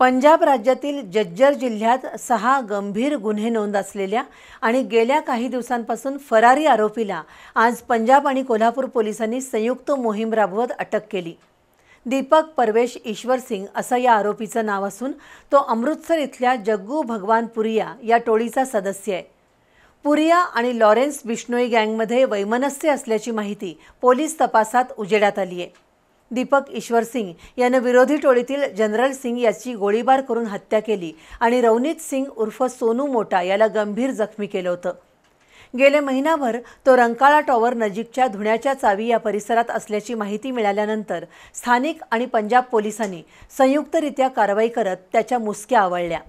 पंजाब राज्यातील जज्जर जिल्ह्यात सहा गंभीर गुन्हे नोंद असलेल्या आणि गेल्या काही दिवसांपासून फरारी आरोपीला आज पंजाब आणि कोल्हापूर पोलिसांनी संयुक्त मोहीम राबवत अटक केली दीपक परवेश ईश्वर सिंग असं या आरोपीचं नाव असून तो अमृतसर इथल्या जग्गू भगवान पुरिया या टोळीचा सदस्य आहे पुरिया आणि लॉरेन्स बिश्नोई गँगमध्ये वैमनस्य असल्याची माहिती पोलीस तपासात उजेडात आली आहे दीपक ईश्वर सिंग यानं विरोधी टोळीतील जनरल सिंग याची गोळीबार करून हत्या केली आणि रवनीत सिंग उर्फ सोनू मोटा याला गंभीर जखमी केलं होतं गेले महिनाभर तो रंकाळा टॉवर नजीकच्या धुण्याच्या चावी या परिसरात असल्याची माहिती मिळाल्यानंतर स्थानिक आणि पंजाब पोलिसांनी संयुक्तरित्या कारवाई करत त्याच्या मुसक्या आवळल्या